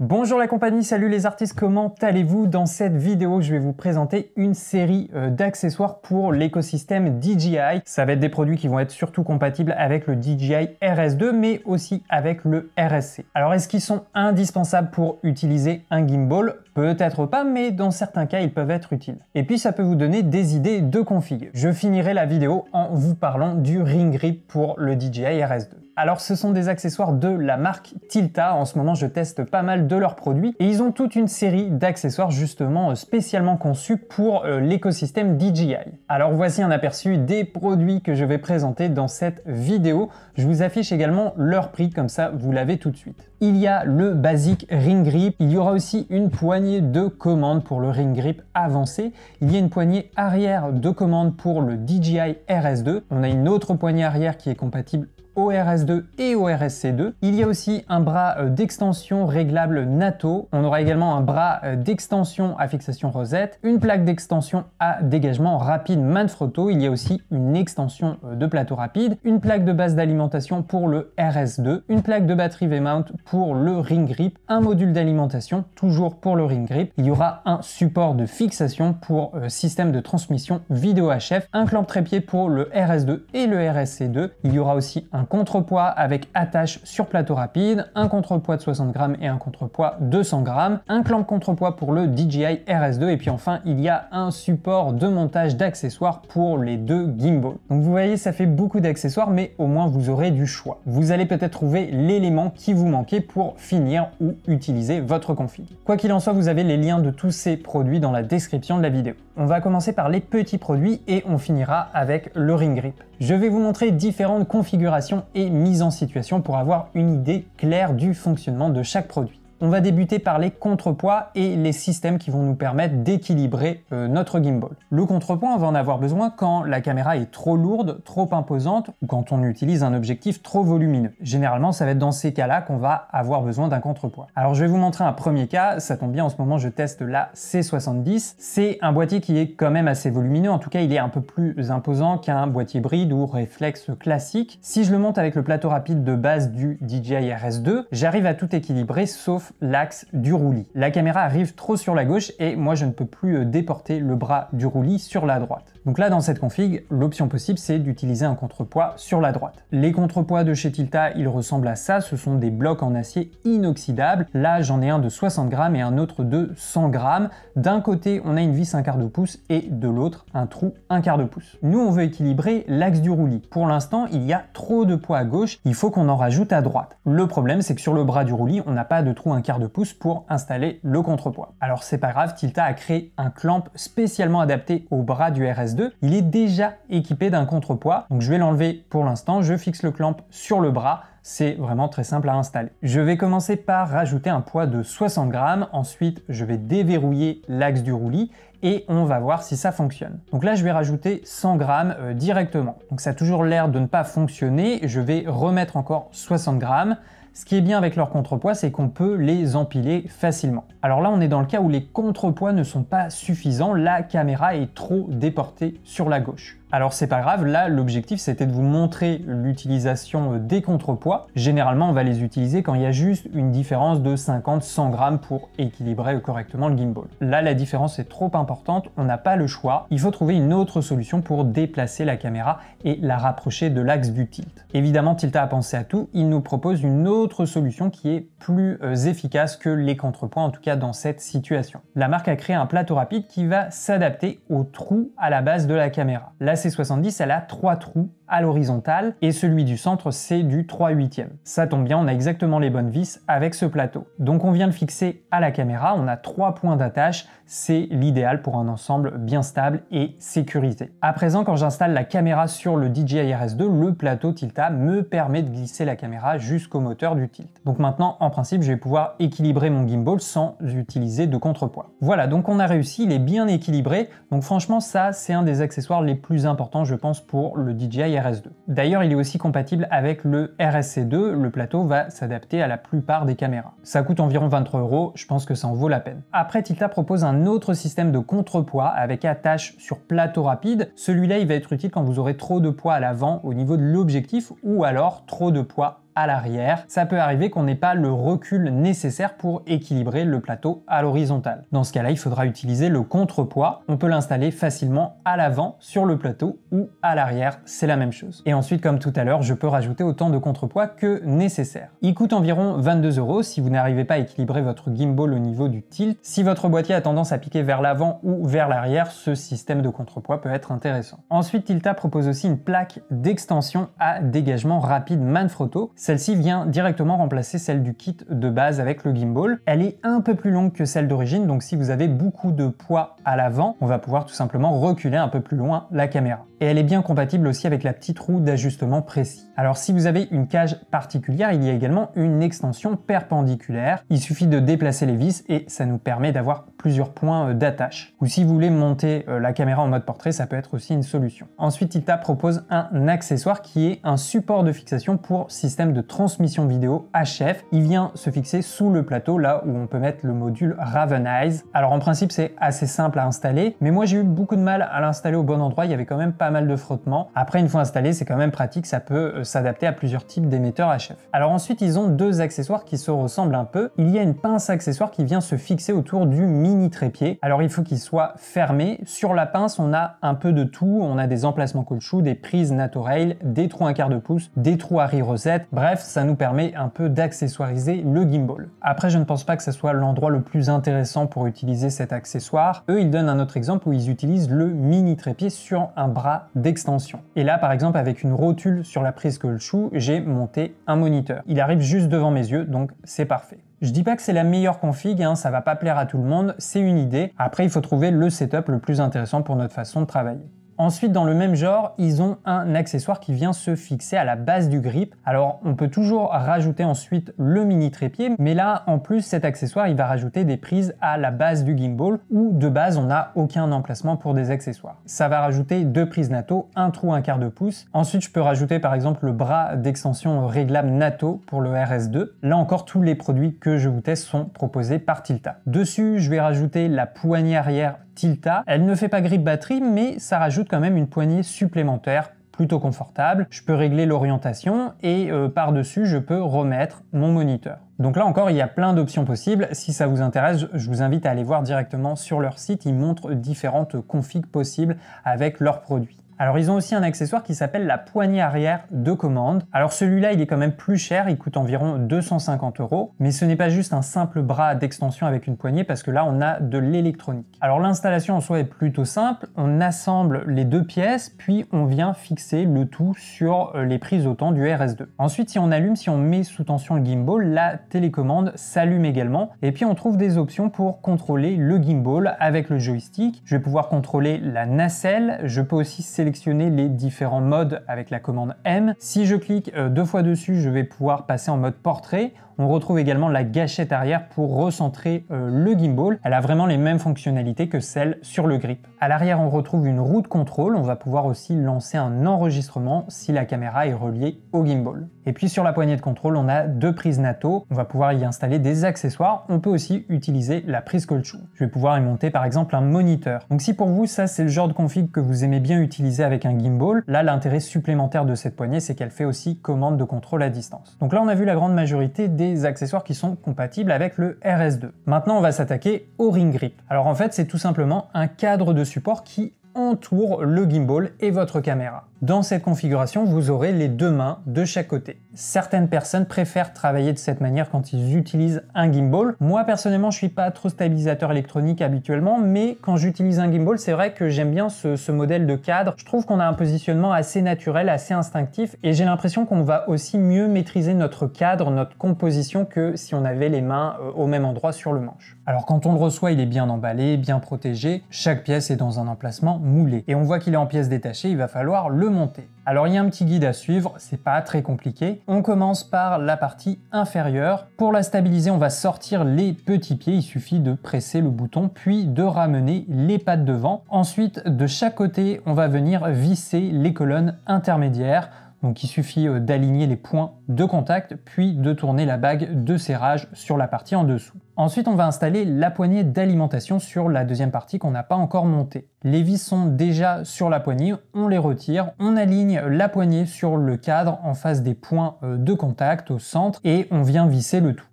Bonjour la compagnie, salut les artistes, comment allez-vous Dans cette vidéo, je vais vous présenter une série euh, d'accessoires pour l'écosystème DJI. Ça va être des produits qui vont être surtout compatibles avec le DJI RS2, mais aussi avec le RSC. Alors, est-ce qu'ils sont indispensables pour utiliser un gimbal Peut-être pas, mais dans certains cas, ils peuvent être utiles. Et puis, ça peut vous donner des idées de config. Je finirai la vidéo en vous parlant du ring grip pour le DJI RS2. Alors ce sont des accessoires de la marque Tilta, en ce moment je teste pas mal de leurs produits et ils ont toute une série d'accessoires justement euh, spécialement conçus pour euh, l'écosystème DJI. Alors voici un aperçu des produits que je vais présenter dans cette vidéo, je vous affiche également leur prix comme ça vous l'avez tout de suite. Il y a le Basic ring grip, il y aura aussi une poignée de commandes pour le Ring Grip avancé, il y a une poignée arrière de commande pour le DJI RS2, on a une autre poignée arrière qui est compatible rs 2 et rsc 2 Il y a aussi un bras euh, d'extension réglable NATO. On aura également un bras euh, d'extension à fixation rosette, une plaque d'extension à dégagement rapide Manfrotto. Il y a aussi une extension euh, de plateau rapide, une plaque de base d'alimentation pour le RS2, une plaque de batterie V-mount pour le ring grip, un module d'alimentation toujours pour le ring grip. Il y aura un support de fixation pour système de transmission vidéo HF, un clamp trépied pour le RS2 et le RSC2. Il y aura aussi un contrepoids avec attache sur plateau rapide, un contrepoids de 60 grammes et un contrepoids de 100 grammes, un clamp contrepoids pour le DJI RS2 et puis enfin il y a un support de montage d'accessoires pour les deux gimbals. Donc vous voyez ça fait beaucoup d'accessoires mais au moins vous aurez du choix. Vous allez peut-être trouver l'élément qui vous manquait pour finir ou utiliser votre config. Quoi qu'il en soit vous avez les liens de tous ces produits dans la description de la vidéo. On va commencer par les petits produits et on finira avec le ring grip. Je vais vous montrer différentes configurations et mises en situation pour avoir une idée claire du fonctionnement de chaque produit. On va débuter par les contrepoids et les systèmes qui vont nous permettre d'équilibrer euh, notre gimbal. Le contrepoids on va en avoir besoin quand la caméra est trop lourde, trop imposante ou quand on utilise un objectif trop volumineux. Généralement, ça va être dans ces cas-là qu'on va avoir besoin d'un contrepoids. Alors je vais vous montrer un premier cas, ça tombe bien en ce moment je teste la C70. C'est un boîtier qui est quand même assez volumineux, en tout cas il est un peu plus imposant qu'un boîtier bride ou réflexe classique. Si je le monte avec le plateau rapide de base du DJI RS2, j'arrive à tout équilibrer sauf l'axe du roulis. La caméra arrive trop sur la gauche et moi je ne peux plus euh, déporter le bras du roulis sur la droite. Donc là dans cette config, l'option possible c'est d'utiliser un contrepoids sur la droite. Les contrepoids de chez Tilta, ils ressemblent à ça, ce sont des blocs en acier inoxydable. Là j'en ai un de 60 grammes et un autre de 100 grammes. D'un côté on a une vis un quart de pouce et de l'autre un trou un quart de pouce. Nous on veut équilibrer l'axe du roulis. Pour l'instant il y a trop de poids à gauche, il faut qu'on en rajoute à droite. Le problème c'est que sur le bras du roulis on n'a pas de trou quart de pouce pour installer le contrepoids. Alors c'est pas grave, Tilta a créé un clamp spécialement adapté au bras du RS2. Il est déjà équipé d'un contrepoids, donc je vais l'enlever pour l'instant, je fixe le clamp sur le bras, c'est vraiment très simple à installer. Je vais commencer par rajouter un poids de 60 grammes, ensuite je vais déverrouiller l'axe du roulis et on va voir si ça fonctionne. Donc là je vais rajouter 100 grammes euh, directement. Donc ça a toujours l'air de ne pas fonctionner, je vais remettre encore 60 grammes, ce qui est bien avec leurs contrepoids, c'est qu'on peut les empiler facilement. Alors là, on est dans le cas où les contrepoids ne sont pas suffisants, la caméra est trop déportée sur la gauche. Alors c'est pas grave, là l'objectif c'était de vous montrer l'utilisation euh, des contrepoids. Généralement on va les utiliser quand il y a juste une différence de 50-100 grammes pour équilibrer euh, correctement le gimbal. Là la différence est trop importante, on n'a pas le choix, il faut trouver une autre solution pour déplacer la caméra et la rapprocher de l'axe du tilt. Évidemment Tilta a pensé à tout, il nous propose une autre solution qui est plus euh, efficace que les contrepoids en tout cas dans cette situation. La marque a créé un plateau rapide qui va s'adapter au trou à la base de la caméra. La c 70 elle a trois trous à l'horizontale et celui du centre c'est du 3 8e Ça tombe bien, on a exactement les bonnes vis avec ce plateau. Donc on vient de fixer à la caméra, on a trois points d'attache, c'est l'idéal pour un ensemble bien stable et sécurisé. À présent quand j'installe la caméra sur le DJI RS2, le plateau Tilta me permet de glisser la caméra jusqu'au moteur du tilt. Donc maintenant en principe je vais pouvoir équilibrer mon gimbal sans utiliser de contrepoids. Voilà donc on a réussi, il est bien équilibré, donc franchement ça c'est un des accessoires les plus importants je pense pour le DJI D'ailleurs, il est aussi compatible avec le RSC2, le plateau va s'adapter à la plupart des caméras. Ça coûte environ 23 euros, je pense que ça en vaut la peine. Après, Tilta propose un autre système de contrepoids avec attache sur plateau rapide. Celui-là, il va être utile quand vous aurez trop de poids à l'avant au niveau de l'objectif ou alors trop de poids à l'arrière, ça peut arriver qu'on n'ait pas le recul nécessaire pour équilibrer le plateau à l'horizontale. Dans ce cas-là, il faudra utiliser le contrepoids. On peut l'installer facilement à l'avant sur le plateau ou à l'arrière, c'est la même chose. Et ensuite, comme tout à l'heure, je peux rajouter autant de contrepoids que nécessaire. Il coûte environ 22 euros si vous n'arrivez pas à équilibrer votre gimbal au niveau du tilt. Si votre boîtier a tendance à piquer vers l'avant ou vers l'arrière, ce système de contrepoids peut être intéressant. Ensuite, Tilta propose aussi une plaque d'extension à dégagement rapide Manfrotto. Celle-ci vient directement remplacer celle du kit de base avec le gimbal. Elle est un peu plus longue que celle d'origine, donc si vous avez beaucoup de poids à l'avant, on va pouvoir tout simplement reculer un peu plus loin la caméra. Et elle est bien compatible aussi avec la petite roue d'ajustement précis. Alors si vous avez une cage particulière, il y a également une extension perpendiculaire. Il suffit de déplacer les vis et ça nous permet d'avoir plusieurs points euh, d'attache. Ou si vous voulez monter euh, la caméra en mode portrait, ça peut être aussi une solution. Ensuite, Ita propose un accessoire qui est un support de fixation pour système de transmission vidéo HF. Il vient se fixer sous le plateau, là où on peut mettre le module Ravenize. Alors en principe, c'est assez simple à installer, mais moi j'ai eu beaucoup de mal à l'installer au bon endroit, il y avait quand même pas mal de frottements. Après, une fois installé, c'est quand même pratique, ça peut euh, s'adapter à plusieurs types d'émetteurs HF. Alors ensuite, ils ont deux accessoires qui se ressemblent un peu. Il y a une pince accessoire qui vient se fixer autour du mini trépied. Alors il faut qu'il soit fermé. Sur la pince, on a un peu de tout. On a des emplacements colchou, des prises rail, des trous un quart de pouce, des trous à riz Rosette. Bref, ça nous permet un peu d'accessoiriser le gimbal. Après, je ne pense pas que ce soit l'endroit le plus intéressant pour utiliser cet accessoire. Eux, ils donnent un autre exemple où ils utilisent le mini trépied sur un bras d'extension. Et là, par exemple, avec une rotule sur la prise colchou, j'ai monté un moniteur. Il arrive juste devant mes yeux, donc c'est parfait. Je dis pas que c'est la meilleure config, hein, ça va pas plaire à tout le monde, c'est une idée. Après, il faut trouver le setup le plus intéressant pour notre façon de travailler. Ensuite, dans le même genre, ils ont un accessoire qui vient se fixer à la base du grip. Alors, on peut toujours rajouter ensuite le mini trépied, mais là, en plus, cet accessoire, il va rajouter des prises à la base du gimbal, où de base, on n'a aucun emplacement pour des accessoires. Ça va rajouter deux prises NATO, un trou, un quart de pouce. Ensuite, je peux rajouter par exemple le bras d'extension réglable NATO pour le RS2. Là encore, tous les produits que je vous teste sont proposés par Tilta. Dessus, je vais rajouter la poignée arrière Tilta. Elle ne fait pas grip batterie, mais ça rajoute quand même une poignée supplémentaire plutôt confortable. Je peux régler l'orientation et euh, par-dessus, je peux remettre mon moniteur. Donc là encore, il y a plein d'options possibles. Si ça vous intéresse, je vous invite à aller voir directement sur leur site. Ils montrent différentes configs possibles avec leurs produits. Alors ils ont aussi un accessoire qui s'appelle la poignée arrière de commande. Alors celui-là, il est quand même plus cher, il coûte environ 250 euros, mais ce n'est pas juste un simple bras d'extension avec une poignée parce que là, on a de l'électronique. Alors l'installation en soi est plutôt simple, on assemble les deux pièces, puis on vient fixer le tout sur euh, les prises au temps du RS2. Ensuite, si on allume, si on met sous tension le gimbal, la télécommande s'allume également, et puis on trouve des options pour contrôler le gimbal avec le joystick. Je vais pouvoir contrôler la nacelle, je peux aussi sélectionner les différents modes avec la commande M. Si je clique euh, deux fois dessus, je vais pouvoir passer en mode portrait. On retrouve également la gâchette arrière pour recentrer euh, le gimbal. Elle a vraiment les mêmes fonctionnalités que celle sur le grip. À l'arrière, on retrouve une roue de contrôle. On va pouvoir aussi lancer un enregistrement si la caméra est reliée au gimbal. Et puis sur la poignée de contrôle, on a deux prises NATO. On va pouvoir y installer des accessoires. On peut aussi utiliser la prise Colchou. Je vais pouvoir y monter par exemple un moniteur. Donc si pour vous, ça c'est le genre de config que vous aimez bien utiliser avec un gimbal, là l'intérêt supplémentaire de cette poignée, c'est qu'elle fait aussi commande de contrôle à distance. Donc là, on a vu la grande majorité des accessoires qui sont compatibles avec le RS2. Maintenant, on va s'attaquer au ring grip. Alors en fait, c'est tout simplement un cadre de support qui entoure le gimbal et votre caméra. Dans cette configuration, vous aurez les deux mains de chaque côté. Certaines personnes préfèrent travailler de cette manière quand ils utilisent un gimbal. Moi personnellement, je ne suis pas trop stabilisateur électronique habituellement, mais quand j'utilise un gimbal, c'est vrai que j'aime bien ce, modèle de cadre. Je trouve qu'on a un positionnement assez naturel, assez instinctif, et j'ai l'impression qu'on va aussi mieux maîtriser notre cadre, notre composition que si on avait les mains euh, au même endroit sur le manche. Alors quand on le reçoit, il est bien emballé, bien protégé. Chaque pièce est dans un emplacement moulé. Et on voit qu'il est en pièces détachées, il va falloir le monter. Alors il y a un petit guide à suivre, c'est pas très compliqué. On commence par la partie inférieure. Pour la stabiliser, on va sortir les petits pieds, il suffit de presser le bouton, puis de ramener les pattes devant. Ensuite, de chaque côté, on va venir visser les colonnes intermédiaires donc il suffit euh, d'aligner les points de contact, puis de tourner la bague de serrage sur la partie en dessous. Ensuite, on va installer la poignée d'alimentation sur la deuxième partie qu'on n'a pas encore montée. Les vis sont déjà sur la poignée, on les retire, on aligne la poignée sur le cadre en face des points euh, de contact au centre et on vient visser le tout.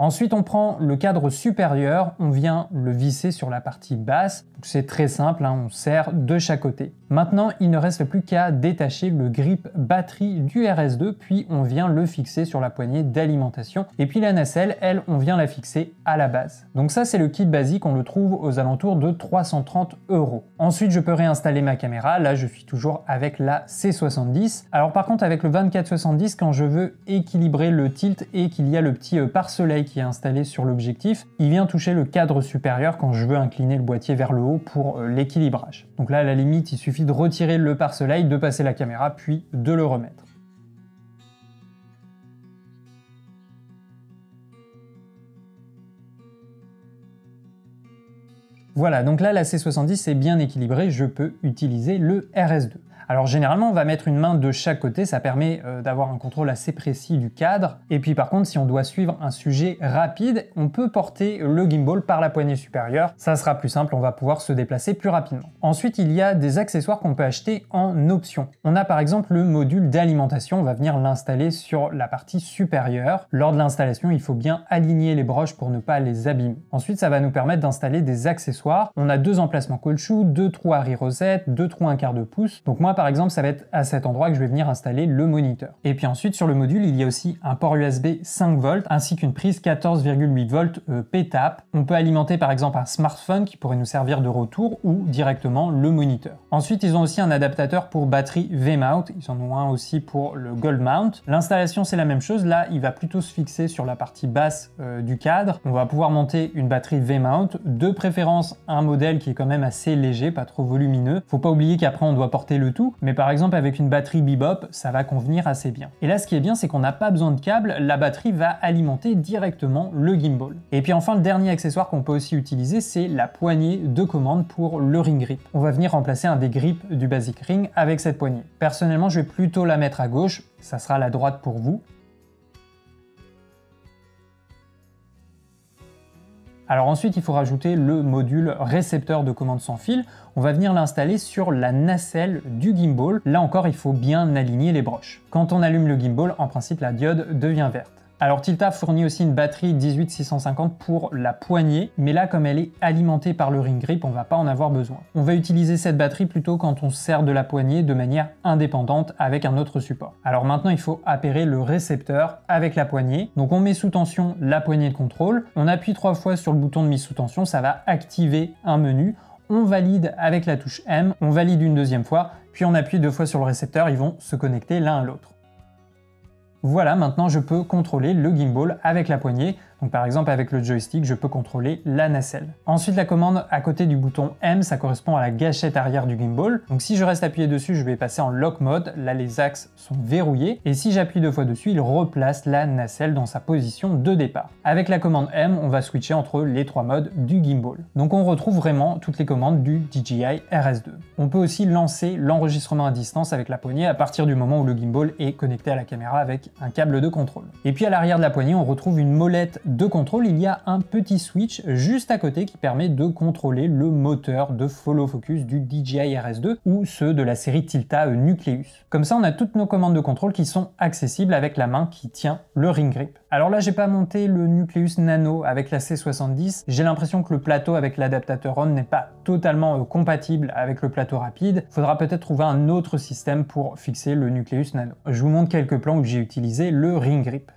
Ensuite, on prend le cadre supérieur, on vient le visser sur la partie basse. C'est très simple, hein, on serre de chaque côté. Maintenant, il ne reste plus qu'à détacher le grip batterie du RS2, puis on vient le fixer sur la poignée d'alimentation. Et puis la nacelle, elle, on vient la fixer à la base. Donc ça, c'est le kit basique, on le trouve aux alentours de 330 euros. Ensuite, je peux réinstaller ma caméra. Là, je suis toujours avec la C70. Alors par contre, avec le 2470, quand je veux équilibrer le tilt et qu'il y a le petit euh, pare qui est installé sur l'objectif, il vient toucher le cadre supérieur quand je veux incliner le boîtier vers le haut pour euh, l'équilibrage. Donc là, à la limite, il suffit de retirer le pare-soleil, de passer la caméra, puis de le remettre. Voilà, donc là la C70 est bien équilibrée, je peux utiliser le RS2. Alors généralement, on va mettre une main de chaque côté, ça permet euh, d'avoir un contrôle assez précis du cadre. Et puis par contre, si on doit suivre un sujet rapide, on peut porter le gimbal par la poignée supérieure. Ça sera plus simple, on va pouvoir se déplacer plus rapidement. Ensuite, il y a des accessoires qu'on peut acheter en option. On a par exemple le module d'alimentation, on va venir l'installer sur la partie supérieure. Lors de l'installation, il faut bien aligner les broches pour ne pas les abîmer. Ensuite, ça va nous permettre d'installer des accessoires. On a deux emplacements caoutchouc, deux trous à rosette, deux trous un quart de pouce. Donc par exemple, ça va être à cet endroit que je vais venir installer le moniteur. Et puis ensuite, sur le module, il y a aussi un port USB 5 volts ainsi qu'une prise 14,8 volts euh, p PTAP. On peut alimenter par exemple un smartphone qui pourrait nous servir de retour ou directement le moniteur. Ensuite, ils ont aussi un adaptateur pour batterie V-mount. Ils en ont un aussi pour le gold mount. L'installation, c'est la même chose. Là, il va plutôt se fixer sur la partie basse euh, du cadre. On va pouvoir monter une batterie V-mount, de préférence un modèle qui est quand même assez léger, pas trop volumineux. Faut pas oublier qu'après on doit porter le tout mais par exemple avec une batterie Bebop, ça va convenir assez bien. Et là, ce qui est bien, c'est qu'on n'a pas besoin de câble, la batterie va alimenter directement le gimbal. Et puis enfin, le dernier accessoire qu'on peut aussi utiliser, c'est la poignée de commande pour le ring grip. On va venir remplacer un des grips du Basic Ring avec cette poignée. Personnellement, je vais plutôt la mettre à gauche, ça sera la droite pour vous. Alors ensuite, il faut rajouter le module récepteur de commande sans fil. On va venir l'installer sur la nacelle du gimbal. Là encore, il faut bien aligner les broches. Quand on allume le gimbal, en principe, la diode devient verte. Alors Tilta fournit aussi une batterie 18650 pour la poignée, mais là comme elle est alimentée par le ring grip, on va pas en avoir besoin. On va utiliser cette batterie plutôt quand on sert de la poignée de manière indépendante avec un autre support. Alors maintenant il faut appairer le récepteur avec la poignée. Donc on met sous tension la poignée de contrôle, on appuie trois fois sur le bouton de mise sous tension, ça va activer un menu on valide avec la touche M, on valide une deuxième fois, puis on appuie deux fois sur le récepteur, ils vont se connecter l'un à l'autre. Voilà, maintenant je peux contrôler le gimbal avec la poignée par exemple avec le joystick, je peux contrôler la nacelle. Ensuite la commande à côté du bouton M, ça correspond à la gâchette arrière du gimbal. Donc si je reste appuyé dessus, je vais passer en lock mode. Là les axes sont verrouillés et si j'appuie deux fois dessus, il replace la nacelle dans sa position de départ. Avec la commande M, on va switcher entre les trois modes du gimbal. Donc on retrouve vraiment toutes les commandes du DJI RS2. On peut aussi lancer l'enregistrement à distance avec la poignée à partir du moment où le gimbal est connecté à la caméra avec un câble de contrôle. Et puis à l'arrière de la poignée, on retrouve une molette de de contrôle, il y a un petit switch juste à côté qui permet de contrôler le moteur de follow focus du DJI RS2 ou ceux de la série Tilta euh, Nucleus. Comme ça, on a toutes nos commandes de contrôle qui sont accessibles avec la main qui tient le ring grip. Alors là, j'ai pas monté le Nucleus Nano avec la C70. J'ai l'impression que le plateau avec l'adaptateur RON n'est pas totalement euh, compatible avec le plateau rapide. Faudra peut-être trouver un autre système pour fixer le Nucleus Nano. Je vous montre quelques plans où j'ai utilisé le ring grip.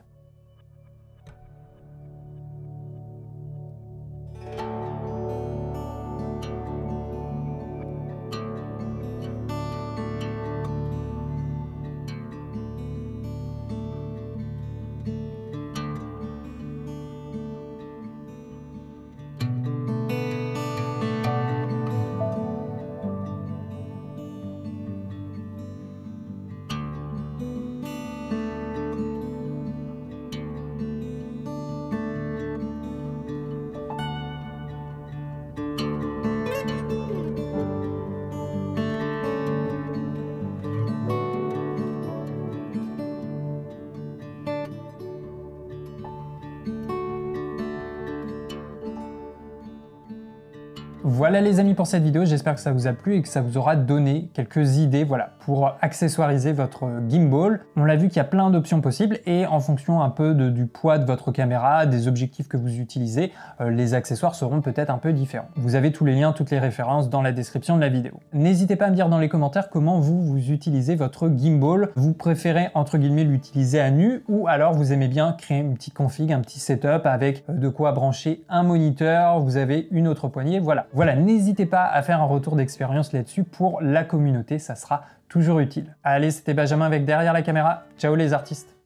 Voilà les amis pour cette vidéo, j'espère que ça vous a plu et que ça vous aura donné quelques idées voilà, pour accessoiriser votre gimbal. On l'a vu qu'il y a plein d'options possibles et en fonction un peu du poids de votre caméra, des objectifs que vous utilisez, euh, les accessoires seront peut-être un peu différents. Vous avez tous les liens, toutes les références dans la description de la vidéo. N'hésitez pas à me dire dans les commentaires comment vous, vous utilisez votre gimbal. Vous préférez entre guillemets l'utiliser à nu ou alors vous aimez bien créer une petite config, un petit setup avec euh, de quoi brancher un moniteur, vous avez une autre poignée, voilà. Voilà, n'hésitez pas à faire un retour d'expérience là-dessus pour la communauté, ça sera toujours utile. Allez, c'était Benjamin avec Derrière la caméra. Ciao les artistes